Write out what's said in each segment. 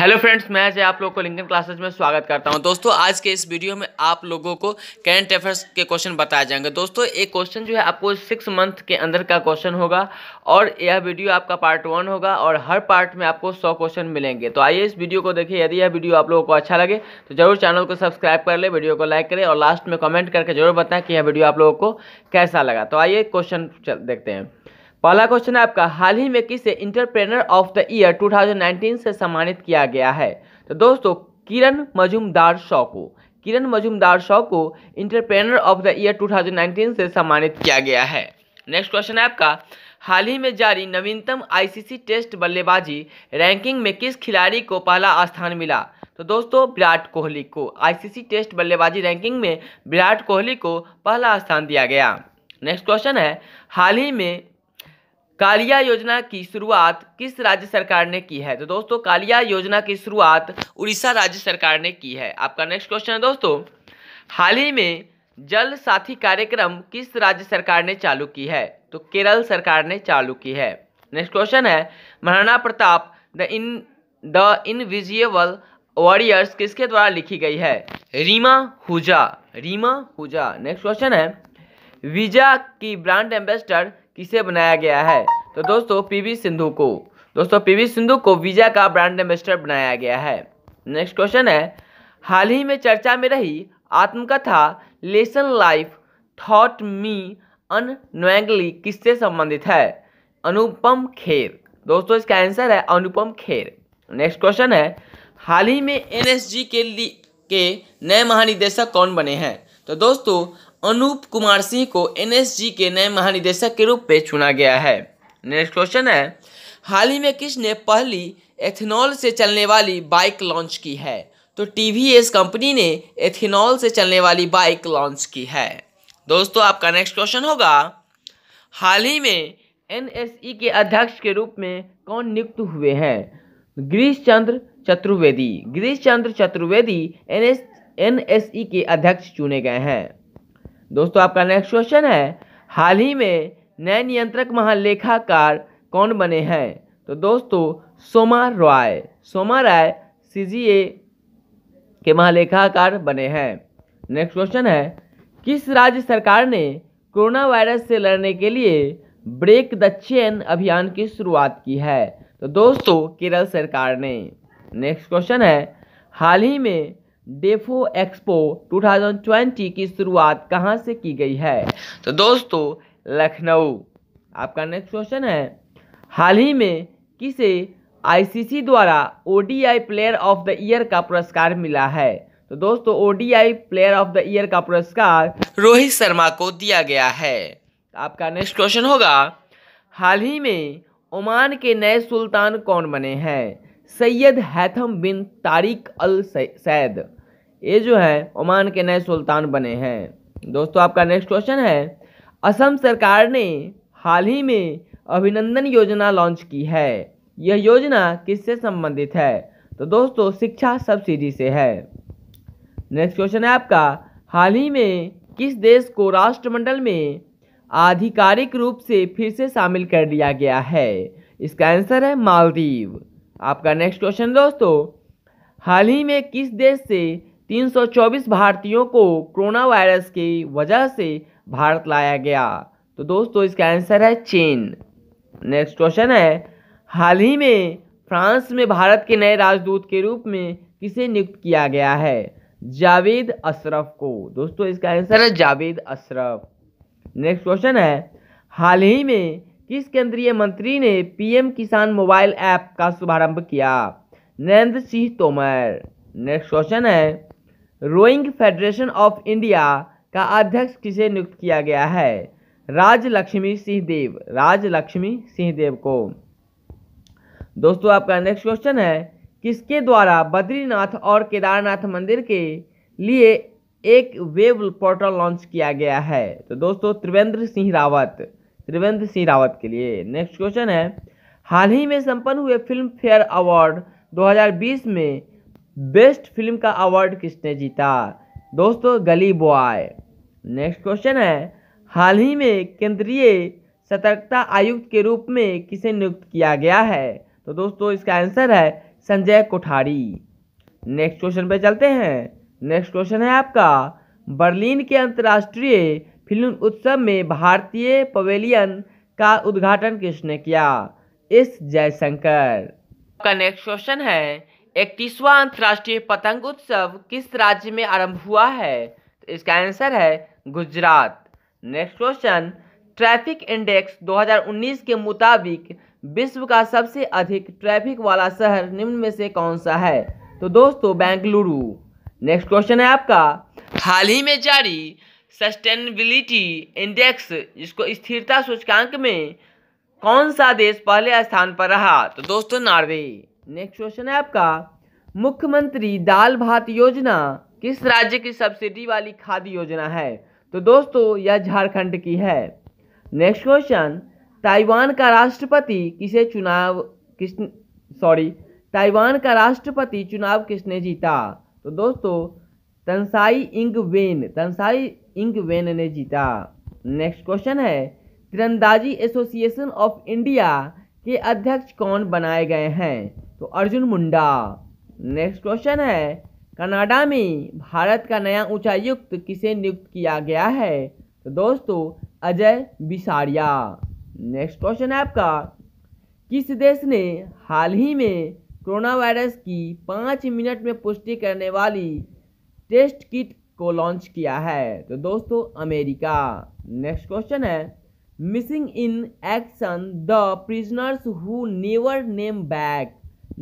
hello friends मैं आज आप लोगों को लिंकन क्लासेस में स्वागत करता हूं दोस्तों आज के इस वीडियो में आप लोगों को करंट अफेयर्स के क्वेश्चन बताए जाएंगे दोस्तों एक क्वेश्चन जो है आपको सिक्स मंथ के अंदर का क्वेश्चन होगा और यह वीडियो आपका पार्ट वन होगा और हर पार्ट में आपको सौ क्वेश्चन मिलेंगे तो आइए इस वीडियो को देखिए यदि यह वीडियो आप लोगों को अच्छा लगे तो जरूर चैनल को सब्सक्राइब कर ले वीडियो को लाइक करें और लास्ट में कमेंट करके जरूर बताएं कि यह वीडियो आप लोगों को कैसा लगा तो आइए क्वेश्चन देखते हैं पहला क्वेश्चन है आपका हाल ही में किसे इंटरप्रेनर ऑफ द ईयर 2019 से सम्मानित किया गया है तो दोस्तों किरण मजुमदार शॉ को किरण मजुमदार शॉ को इंटरप्रेनर ऑफ द ईयर 2019 से सम्मानित किया गया है नेक्स्ट क्वेश्चन है आपका हाल ही में जारी नवीनतम आईसीसी टेस्ट बल्लेबाजी रैंकिंग में किस खिलाड़ी को पहला स्थान मिला तो दोस्तों विराट कोहली को आईसीसी टेस्ट बल्लेबाजी रैंकिंग में विराट कोहली को पहला स्थान दिया गया नेक्स्ट क्वेश्चन है हाल ही में कालिया योजना की शुरुआत किस राज्य सरकार ने की है तो दोस्तों कालिया योजना की शुरुआत उड़ीसा राज्य सरकार ने की है आपका नेक्स्ट क्वेश्चन है दोस्तों हाल ही में जल साथी कार्यक्रम किस राज्य सरकार ने चालू की है तो केरल सरकार ने चालू की है नेक्स्ट क्वेश्चन है Maharana Pratap the in the invincible warriors किसके द्वारा लिखी गई है रीमा हुजा रीमा हुजा नेक्स्ट क्वेश्चन है वीजा की ब्रांड एम्बेसडर किसे बनाया गया है तो दोस्तों पीवी सिंधु को दोस्तों पीवी सिंधु को वीजा का ब्रांड एम्बेस्टर बनाया गया है नेक्स्ट क्वेश्चन है हाल ही में चर्चा में रही आत्मकथा lesson life taught me unknowingly किससे संबंधित है अनुपम खेर दोस्तों इसका आंसर है अनुपम खेर नेक्स्ट क्वेश्चन है हाल ही में एनएसजी के लिए के नए महानिदेशक कौन बने हैं तो दोस्तों अनूप कुमार सिंह को एनएसजी के नए महानिदेशक के रूप में चुना गया है नेक्स्ट क्वेश्चन है हाल ही में किसने पहली एथेनॉल से चलने वाली बाइक लॉन्च की है तो टीवीएस कंपनी ने एथेनॉल से चलने वाली बाइक लॉन्च की है दोस्तों आपका नेक्स्ट क्वेश्चन होगा हाल ही में एनएसई e के अध्यक्ष के रूप में कौन नियुक्त हुए हैं Girish Chandra Chaturvedi Girish Chandra Chaturvedi N S N S E के अध्यक्ष चुने गए हैं दोस्तों आपका नेक्स्ट क्वेश्चन है हाल ही में नए नियंत्रक महालेखाकार कौन बने हैं तो दोस्तों सोमा रॉय सोमा राय सी के महालेखाकार बने हैं नेक्स्ट क्वेश्चन है किस राज्य सरकार ने कोरोना वायरस से लड़ने के लिए ब्रेक द चेन अभियान की शुरुआत की है तो दोस्तों केरल सरकार ने नेक्स्ट क्वेश्चन है हाल ही में डेफो एक्सपो 2020 की शुरुआत कहाँ से की गई है तो दोस्तों लखनऊ आपका नेक्स्ट क्वेश्चन है हाल ही में किसे आईसीसी द्वारा ODI player of the year का पुरस्कार मिला है तो दोस्तों ODI player of the year का पुरस्कार रोहित शर्मा को दिया गया है आपका नेक्स्ट क्वेश्चन होगा हाल ही में ओमान के नए सुल्तान कौन बने हैं सैयद हैथम बिन तारिक अल सैद ये जो है ओमान के नए सुल्तान बने हैं दोस्तों आपका नेक्स्ट क्वेश्चन है असम सरकार ने हाल ही में अभिनंदन योजना लॉन्च की है यह योजना किससे संबंधित है तो दोस्तों शिक्षा सब्सिडी से है नेक्स्ट क्वेश्चन है आपका हाल ही में किस देश को राष्ट्रमंडल में आधिकारिक रूप से फिर से शामिल कर लिया गया है इसका आंसर है मालदीव आपका नेक्स्ट क्वेश्चन दोस्तों हाल ही में किस देश से 324 भारतीयों को कोरोना वायरस की वजह से भारत लाया गया तो दोस्तों इसका आंसर है चीन नेक्स्ट क्वेश्चन है हाल ही में फ्रांस में भारत के नए राजदूत के रूप में किसे नियुक्त किया गया है जावेद अशरफ को दोस्तों इसका आंसर है जावेद अशरफ नेक्स्ट क्वेश्चन है हाल ही में किस केंद्रीय मंत्री ने पीएम किसान मोबाइल ऐप का शुभारंभ किया नरेंद्र सिंह तोमर नेक्स्ट क्वेश्चन है रोइंग फेडरेशन ऑफ इंडिया का अध्यक्ष किसे नियुक्त किया गया है राज लक्ष्मी सिंहदेव राज लक्ष्मी सिंहदेव को दोस्तों आपका नेक्स्ट क्वेश्चन है किसके द्वारा बद्रीनाथ और केदारनाथ मंदिर के लिए एक वेब पोर्टल लॉन्च किया गया है तो दोस्तों त्रिवेंद्र सिंह रावत त्रिवेंद्र सिंह रावत के लिए नेक्स्ट क्वेश्चन है हाल ही में संपन्न हुए फिल्म फेयर अवार्ड 2020 में बेस्ट फिल्म का अवार्ड किसने जीता दोस्तों गली बॉय नेक्स्ट क्वेश्चन है हाल ही में केंद्रीय सतर्कता आयुक्त के रूप में किसे नियुक्त किया गया है तो दोस्तों इसका आंसर है संजय कोठारी नेक्स्ट क्वेश्चन पे चलते हैं नेक्स्ट क्वेश्चन है आपका बर्लिन के अंतर्राष्ट्रीय फिल्म उत्सव में भारतीय पवेलियन का उद्घाटन किसने किया एस जयशंकर का नेक्स्ट क्वेश्चन है इकतीसवां अंतर्राष्ट्रीय पतंग उत्सव किस राज्य में आरंभ हुआ है तो इसका आंसर है Gujarat next question traffic index 2019 के मुताबिक विश्व का सबसे अधिक ट्रैफिक वाला शहर निम्न में से कौन सा है तो दोस्तों बेंगलुरु नेक्स्ट क्वेश्चन है आपका हाल ही में जारी सस्टेनेबिलिटी इंडेक्स जिसको स्थिरता सूचकांक में कौन सा देश पहले स्थान पर रहा तो दोस्तों नॉर्वे नेक्स्ट क्वेश्चन है आपका मुख्यमंत्री दाल भात योजना किस राज्य की सब्सिडी वाली खाद्य योजना है तो दोस्तों यह झारखंड की है नेक्स्ट क्वेश्चन ताइवान का राष्ट्रपति किसे चुनाव किस सॉरी ताइवान का राष्ट्रपति चुनाव किसने जीता तो दोस्तों तनसाई इंग वेन तनसाई इंग वेन ने जीता नेक्स्ट क्वेश्चन है तिरंदाजी एसोसिएशन ऑफ इंडिया के अध्यक्ष कौन बनाए गए हैं तो अर्जुन मुंडा नेक्स्ट क्वेश्चन है कनाडा में भारत का नया उच्चायुक्त किसे नियुक्त किया गया है तो दोस्तों अजय बिसारिया नेक्स्ट क्वेश्चन है आपका किस देश ने हाल ही में कोरोना वायरस की पाँच मिनट में पुष्टि करने वाली टेस्ट किट को लॉन्च किया है तो दोस्तों अमेरिका नेक्स्ट क्वेश्चन है missing in action the prisoners who never came back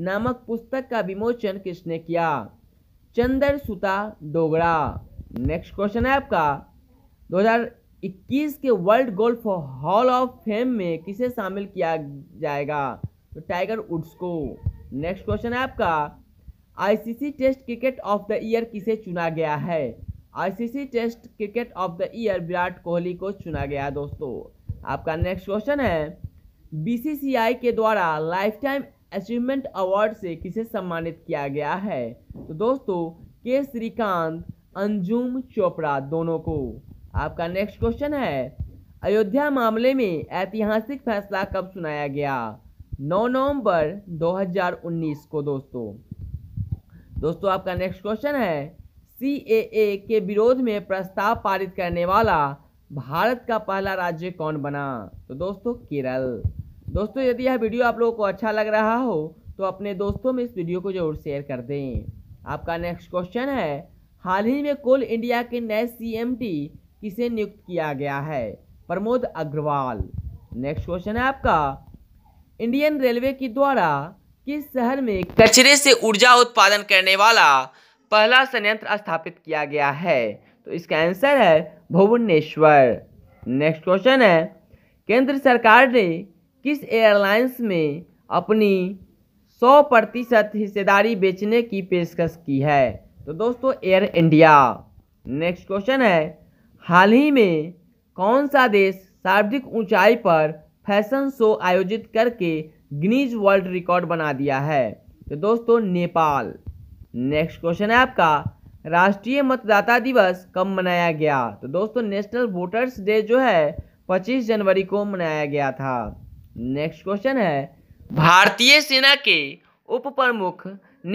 नामक पुस्तक का विमोचन किसने किया चंद्र सुता डोगरा नेक्स्ट क्वेश्चन है आपका 2021 के world golf hall of fame में किसे शामिल किया जाएगा तो टाइगर वुड्स को नेक्स्ट क्वेश्चन है आपका ICC test cricket of the year किसे चुना गया है ICC test cricket of the year Virat Kohli को चुना गया दोस्तों आपका नेक्स्ट क्वेश्चन है बी के द्वारा लाइफ टाइम अचीवमेंट अवार्ड से किसे सम्मानित किया गया है तो दोस्तों के श्रीकांत अंजुम चोपड़ा दोनों को आपका नेक्स्ट क्वेश्चन है अयोध्या मामले में ऐतिहासिक फैसला कब सुनाया गया 9 नवंबर 2019 को दोस्तों दोस्तों आपका नेक्स्ट क्वेश्चन है सी के विरोध में प्रस्ताव पारित करने वाला भारत का पहला राज्य कौन बना तो दोस्तों केरल दोस्तों यदि यह वीडियो आप लोगों को अच्छा लग रहा हो तो अपने दोस्तों में इस वीडियो को जरूर शेयर कर दें आपका नेक्स्ट क्वेश्चन है हाल ही में कोल इंडिया के नए सीएमटी किसे नियुक्त किया गया है प्रमोद अग्रवाल नेक्स्ट क्वेश्चन है आपका इंडियन रेलवे के द्वारा किस शहर में कचरे से ऊर्जा उत्पादन करने वाला पहला संयंत्र स्थापित किया गया है तो इसका आंसर है भुवनेश्वर नेक्स्ट क्वेश्चन है केंद्र सरकार ने किस एयरलाइंस में अपनी 100 प्रतिशत हिस्सेदारी बेचने की पेशकश की है तो दोस्तों एयर इंडिया नेक्स्ट क्वेश्चन है हाल ही में कौन सा देश सर्वाधिक ऊंचाई पर फैशन शो आयोजित करके गिनीज वर्ल्ड रिकॉर्ड बना दिया है तो दोस्तों नेपाल नेक्स्ट क्वेश्चन है आपका राष्ट्रीय मतदाता दिवस कब मनाया गया तो दोस्तों नेशनल वोटर्स डे जो है 25 जनवरी को मनाया गया था नेक्स्ट क्वेश्चन है भारतीय सेना के उप प्रमुख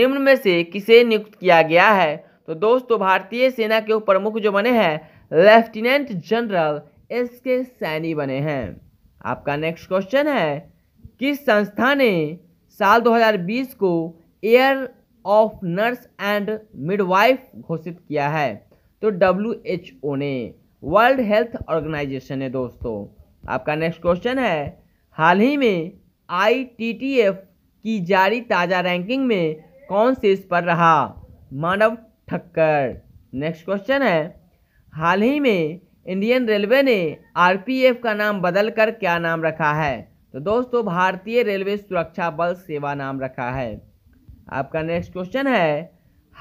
निम्न में से किसे नियुक्त किया गया है तो दोस्तों भारतीय सेना के उप प्रमुख जो बने हैं लेफ्टिनेंट जनरल एस के सैनी बने हैं आपका नेक्स्ट क्वेश्चन है किस संस्था ने साल 2020 को year of nurse and midwife घोषित किया है तो डब्ल्यू एच ओ ने वर्ल्ड हेल्थ ऑर्गेनाइजेशन है दोस्तों आपका नेक्स्ट क्वेश्चन है हाल ही में आई टी टी एफ की जारी ताज़ा रैंकिंग में कौन से इस पर रहा मानव ठक्कर नेक्स्ट क्वेश्चन है हाल ही में इंडियन रेलवे ने आर पी एफ का नाम बदल कर क्या नाम रखा है तो दोस्तों भारतीय रेलवे सुरक्षा बल सेवा नाम रखा है आपका नेक्स्ट क्वेश्चन है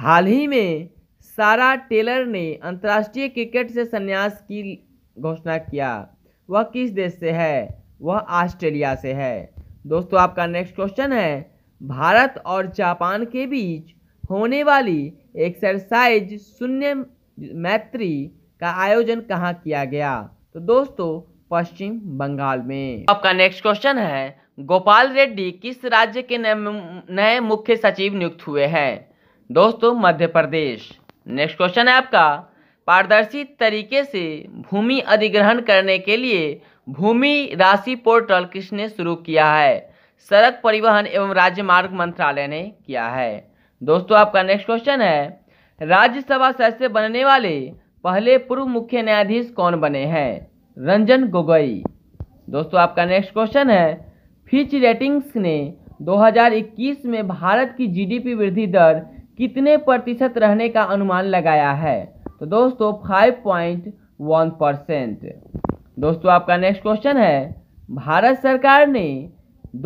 हाल ही में सारा टेलर ने अंतर्राष्ट्रीय क्रिकेट से संन्यास की घोषणा किया वह किस देश से है वह ऑस्ट्रेलिया से है दोस्तों आपका नेक्स्ट क्वेश्चन है भारत और जापान के बीच होने वाली एक्सरसाइज शून्य मैत्री का आयोजन कहाँ किया गया तो दोस्तों पश्चिम बंगाल में आपका नेक्स्ट क्वेश्चन है गोपाल रेड्डी किस राज्य के नए मुख्य सचिव नियुक्त हुए हैं दोस्तों मध्य प्रदेश नेक्स्ट क्वेश्चन है आपका पारदर्शी तरीके से भूमि अधिग्रहण करने के लिए भूमि राशि पोर्टल किसने शुरू किया है सड़क परिवहन एवं राजमार्ग मंत्रालय ने किया है दोस्तों आपका नेक्स्ट क्वेश्चन है राज्यसभा सदस्य बनने वाले पहले पूर्व मुख्य न्यायाधीश कौन बने हैं रंजन गोगोई दोस्तों आपका नेक्स्ट क्वेश्चन है फिच रेटिंग्स ने 2021 में भारत की जीडीपी वृद्धि दर कितने प्रतिशत रहने का अनुमान लगाया है तो दोस्तों 5.1 परसेंट दोस्तों आपका नेक्स्ट क्वेश्चन है भारत सरकार ने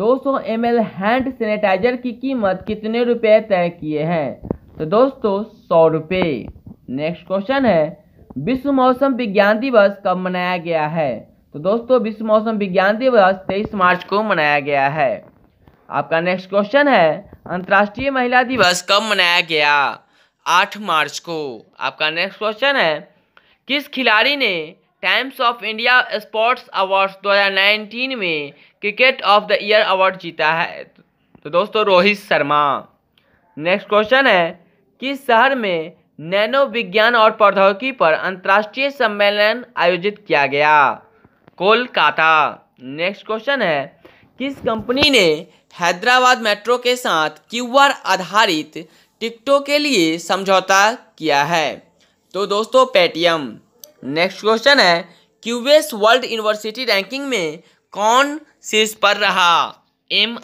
200 सौ हैंड सैनिटाइजर की कीमत कितने रुपए तय किए हैं तो दोस्तों सौ रुपये नेक्स्ट क्वेश्चन है विश्व मौसम विज्ञान दिवस कब मनाया गया है तो दोस्तों विश्व मौसम विज्ञान दिवस तेईस मार्च को मनाया गया है आपका नेक्स्ट क्वेश्चन है अंतर्राष्ट्रीय महिला दिवस कब मनाया गया आठ मार्च को आपका नेक्स्ट क्वेश्चन है किस खिलाड़ी ने Times of India sports awards 2019 में cricket of the year award जीता है तो दोस्तों रोहित शर्मा नेक्स्ट क्वेश्चन है किस शहर में नैनो विज्ञान और प्रौद्योगिकी पर अंतर्राष्ट्रीय सम्मेलन आयोजित किया गया कोलकाता नेक्स्ट क्वेश्चन है किस कंपनी ने हैदराबाद मेट्रो के साथ क्यूआर आधारित टिकटों के लिए समझौता किया है तो दोस्तों पेटीएम नेक्स्ट क्वेश्चन है क्यूएस वर्ल्ड यूनिवर्सिटी रैंकिंग में कौन शीर्ष पर रहा एम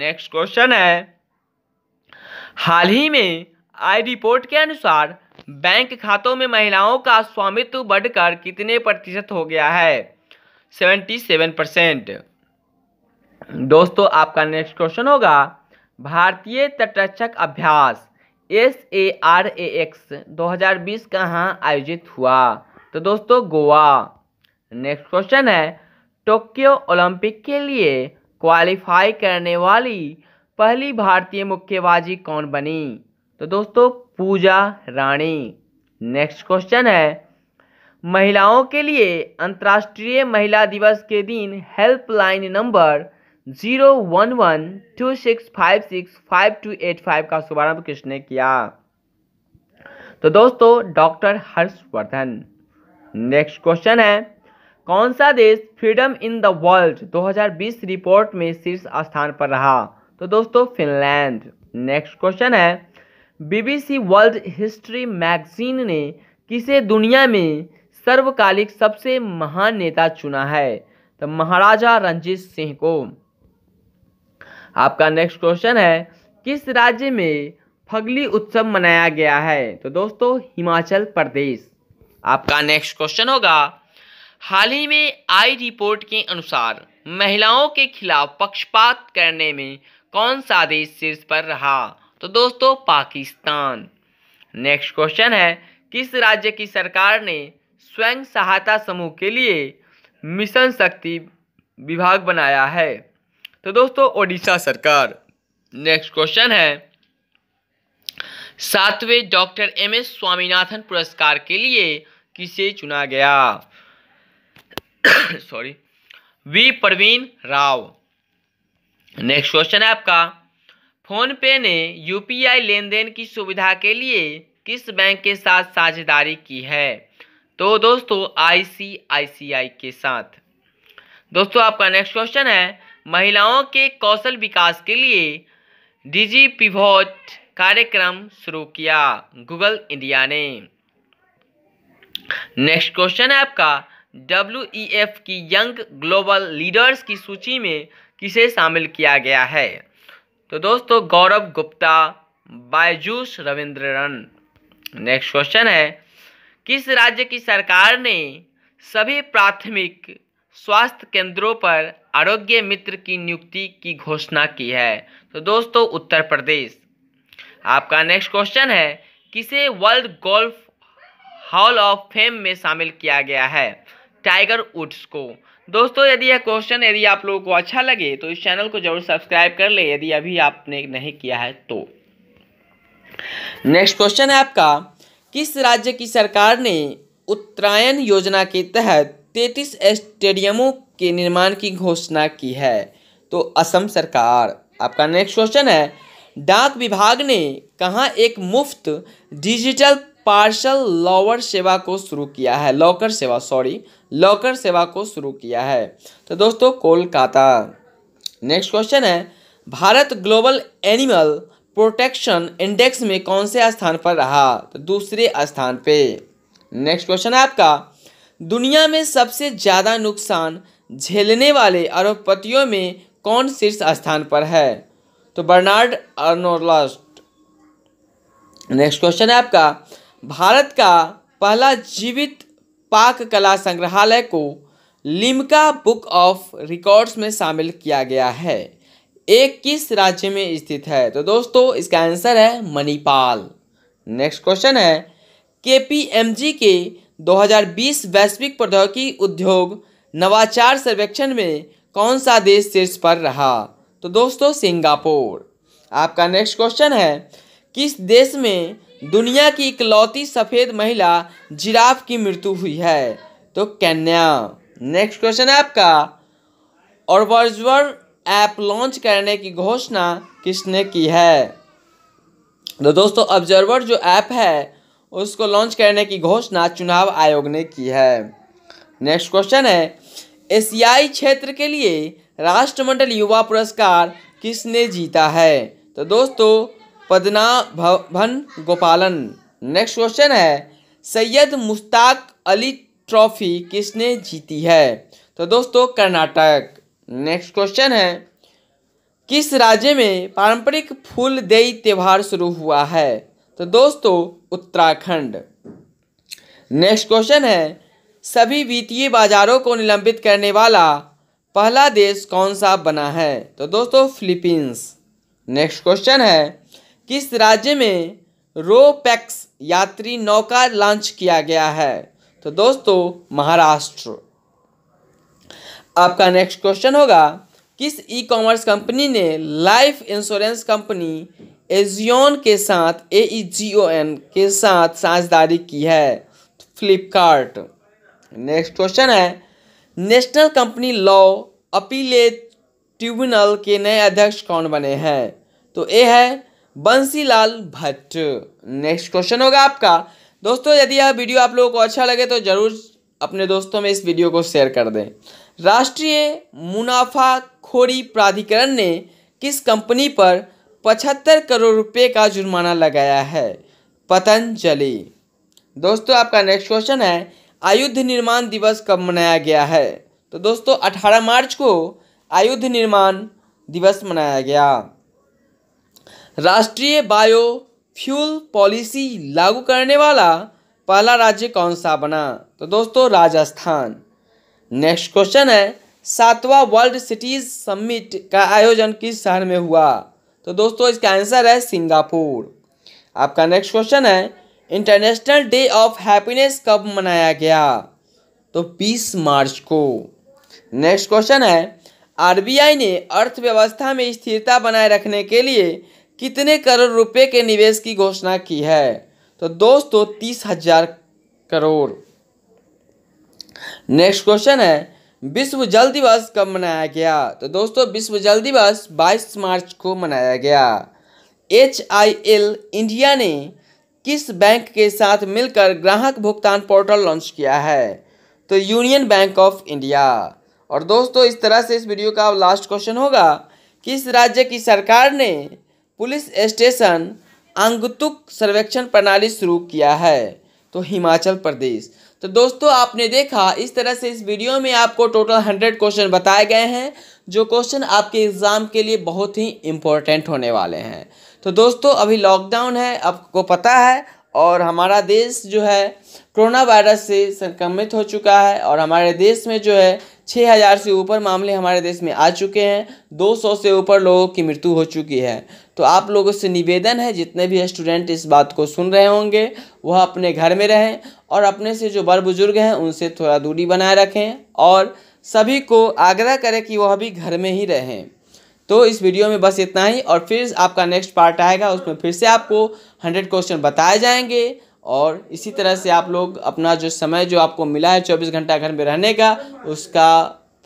नेक्स्ट क्वेश्चन है हाल ही में आई रिपोर्ट के अनुसार बैंक खातों में महिलाओं का स्वामित्व बढ़कर कितने प्रतिशत हो गया है सेवेंटी सेवन परसेंट दोस्तों आपका नेक्स्ट क्वेश्चन होगा भारतीय तटरक्षक अभ्यास S A R A X दो हजार बीस कहाँ आयोजित हुआ तो दोस्तों गोवा नेक्स्ट क्वेश्चन है टोक्यो ओलंपिक के लिए क्वालिफाई करने वाली पहली भारतीय मुक्केबाजी कौन बनी तो दोस्तों पूजा रानी नेक्स्ट क्वेश्चन है महिलाओं के लिए अंतर्राष्ट्रीय महिला दिवस के दिन helpline number zero one one two six five six five two eight five का शुभारंभ किसने किया तो दोस्तों डॉक्टर हर्षवर्धन नेक्स्ट क्वेश्चन है कौन सा देश freedom in the world 2020 report में शीर्ष स्थान पर रहा तो दोस्तों फिनलैंड नेक्स्ट क्वेश्चन है बीबीसी वर्ल्ड हिस्ट्री मैगजीन ने किसे दुनिया में सर्वकालिक सबसे महान नेता चुना है तो महाराजा रंजीत सिंह को आपका नेक्स्ट क्वेश्चन है किस राज्य में फगली उत्सव मनाया गया है तो दोस्तों हिमाचल प्रदेश आपका नेक्स्ट क्वेश्चन होगा हाल ही में आई रिपोर्ट के अनुसार महिलाओं के खिलाफ पक्षपात करने में कौन सा देश शीर्ष पर रहा तो दोस्तों पाकिस्तान नेक्स्ट क्वेश्चन है किस राज्य की सरकार ने स्वयं सहायता समूह के लिए मिशन शक्ति विभाग बनाया है तो दोस्तों ओडिशा सरकार नेक्स्ट क्वेश्चन है सातवें डॉक्टर एम एस स्वामीनाथन पुरस्कार के लिए किसे चुना गया sorry V Praveen Rao next question है आपका फोनपे ने यूपीआई लेनदेन की सुविधा के लिए किस बैंक के साथ साझेदारी की है तो दोस्तों आईसीआईसीआई के साथ दोस्तों आपका नेक्स्ट क्वेश्चन है महिलाओं के कौशल विकास के लिए डीजी पिवोट कार्यक्रम शुरू किया गूगल इंडिया ने नेक्स्ट क्वेश्चन है आपका डब्ल्यू की यंग ग्लोबल लीडर्स की सूची में किसे शामिल किया गया है तो दोस्तों गौरव गुप्ता बायजूस रविंद्रन नेक्स्ट क्वेश्चन है किस राज्य की सरकार ने सभी प्राथमिक स्वास्थ्य केंद्रों पर आरोग्य मित्र की नियुक्ति की घोषणा की है तो दोस्तों उत्तर प्रदेश आपका नेक्स्ट क्वेश्चन है किसे world golf hall of fame में शामिल किया गया है टाइगर वुड्स को दोस्तों यदि यह क्वेश्चन यदि आप लोगों को अच्छा लगे तो इस चैनल को जरूर सब्सक्राइब कर ले यदि अभी आपने नहीं किया है तो नेक्स्ट क्वेश्चन है आपका किस राज्य की सरकार ने उत्तरायण योजना के तहत तैतीस स्टेडियमों के निर्माण की घोषणा की है तो असम सरकार आपका नेक्स्ट क्वेश्चन है डाक विभाग ने कहाँ एक मुफ्त डिजिटल पार्सल लॉवर सेवा को शुरू किया है लॉकर सेवा सॉरी लॉकर सेवा को शुरू किया है तो दोस्तों कोलकाता नेक्स्ट क्वेश्चन है Bharat global animal protection index में कौन से स्थान पर रहा तो दूसरे स्थान पे नेक्स्ट क्वेश्चन है आपका दुनिया में सबसे ज़्यादा नुकसान झेलने वाले अरबपतियों में कौन शीर्ष स्थान पर है तो बर्नार्ड अर्नोलस्ट नेक्स्ट क्वेश्चन है आपका भारत का पहला जीवित पाक कला संग्रहालय को लिम्का बुक ऑफ रिकॉर्ड्स में शामिल किया गया है एक किस राज्य में स्थित है तो दोस्तों इसका आंसर है मणिपाल नेक्स्ट क्वेश्चन है के पी एम जी के 2020 वैश्विक प्रौद्योगिकी उद्योग नवाचार सर्वेक्षण में कौन सा देश शीर्ष पर रहा तो दोस्तों सिंगापुर आपका नेक्स्ट क्वेश्चन है किस देश में दुनिया की इकलौती सफ़ेद महिला जिराफ की मृत्यु हुई है तो कन्या नेक्स्ट क्वेश्चन है आपका और वर्जुअल ऐप लॉन्च करने की घोषणा किसने की है तो दोस्तों ऑब्जर्वर जो ऐप है उसको लॉन्च करने की घोषणा चुनाव आयोग ने की है नेक्स्ट क्वेश्चन है एशियाई क्षेत्र के लिए राष्ट्रमंडल युवा पुरस्कार किसने जीता है तो दोस्तों पदना भवन गोपालन नेक्स्ट क्वेश्चन है सैयद मुश्ताक अली ट्रॉफी किसने जीती है तो दोस्तों कर्नाटक नेक्स्ट क्वेश्चन है किस राज्य में पारंपरिक फूल देई त्यौहार शुरू हुआ है तो दोस्तों उत्तराखंड नेक्स्ट क्वेश्चन है सभी वित्तीय बाजारों को निलंबित करने वाला पहला देश कौन सा बना है तो दोस्तों फिलीपींस नेक्स्ट क्वेश्चन है किस राज्य में रोपैक्स यात्री नौका लॉन्च किया गया है तो दोस्तों महाराष्ट्र आपका नेक्स्ट क्वेश्चन होगा किस ई कॉमर्स कंपनी ने लाइफ इंश्योरेंस कंपनी एजियोन के साथ ए ई जी ओ एन के साथ साझेदारी की है फ्लिपकार्ट नेक्स्ट क्वेश्चन है national company law appellate tribunal के नए अध्यक्ष कौन बने हैं तो ए है बंसीलाल भट्ट नेक्स्ट क्वेश्चन होगा आपका दोस्तों यदि यह वीडियो आप लोगों को अच्छा लगे तो ज़रूर अपने दोस्तों में इस वीडियो को शेयर कर दें राष्ट्रीय मुनाफाखोरी प्राधिकरण ने किस कंपनी पर पचहत्तर करोड़ रुपए का जुर्माना लगाया है पतंजलि दोस्तों आपका नेक्स्ट क्वेश्चन है आयुध निर्माण दिवस कब मनाया गया है तो दोस्तों 18 मार्च को आयुध निर्माण दिवस मनाया गया राष्ट्रीय बायो फ्यूल पॉलिसी लागू करने वाला पहला राज्य कौन सा बना तो दोस्तों राजस्थान नेक्स्ट क्वेश्चन है सातवां वर्ल्ड सिटीज़ समिट का आयोजन किस शहर में हुआ तो दोस्तों इसका आंसर है सिंगापुर आपका नेक्स्ट क्वेश्चन है इंटरनेशनल डे ऑफ हैप्पीनेस कब मनाया गया तो 20 मार्च को नेक्स्ट क्वेश्चन है आरबीआई ने अर्थव्यवस्था में स्थिरता बनाए रखने के लिए कितने करोड़ रुपए के निवेश की घोषणा की है तो दोस्तों तीस हजार करोड़ नेक्स्ट क्वेश्चन है विश्व जल दिवस कब मनाया गया तो दोस्तों विश्व जल दिवस 22 मार्च को मनाया गया एच आई एल इंडिया ने किस बैंक के साथ मिलकर ग्राहक भुगतान पोर्टल लॉन्च किया है तो यूनियन बैंक ऑफ इंडिया और दोस्तों इस तरह से इस वीडियो का लास्ट क्वेश्चन होगा किस राज्य की सरकार ने पुलिस स्टेशन अंगतुक सर्वेक्षण प्रणाली शुरू किया है तो हिमाचल प्रदेश तो दोस्तों आपने देखा इस तरह से इस वीडियो में आपको टोटल हंड्रेड क्वेश्चन बताए गए हैं जो क्वेश्चन आपके एग्ज़ाम के लिए बहुत ही इम्पोर्टेंट होने वाले हैं तो दोस्तों अभी लॉकडाउन है आपको पता है और हमारा देश जो है कोरोना वायरस से संक्रमित हो चुका है और हमारे देश में जो है छः हज़ार से ऊपर मामले हमारे देश में आ चुके हैं सौ से ऊपर लोगों की मृत्यु हो चुकी है तो आप लोगों से निवेदन है जितने भी स्टूडेंट इस बात को सुन रहे होंगे वह अपने घर में रहें और अपने से जो बड़ बुजुर्ग हैं उनसे थोड़ा दूरी बनाए रखें और सभी को आग्रह करें कि वह भी घर में ही रहें तो इस वीडियो में बस इतना ही और फिर आपका नेक्स्ट पार्ट आएगा उसमें फिर से आपको हंड्रेड क्वेश्चन बताए जाएंगे और इसी तरह से आप लोग अपना जो समय जो आपको मिला है चौबीस घंटा घर में रहने का उसका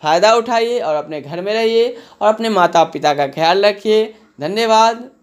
फ़ायदा उठाइए और अपने घर में रहिए और अपने माता पिता का ख्याल रखिए धन्यवाद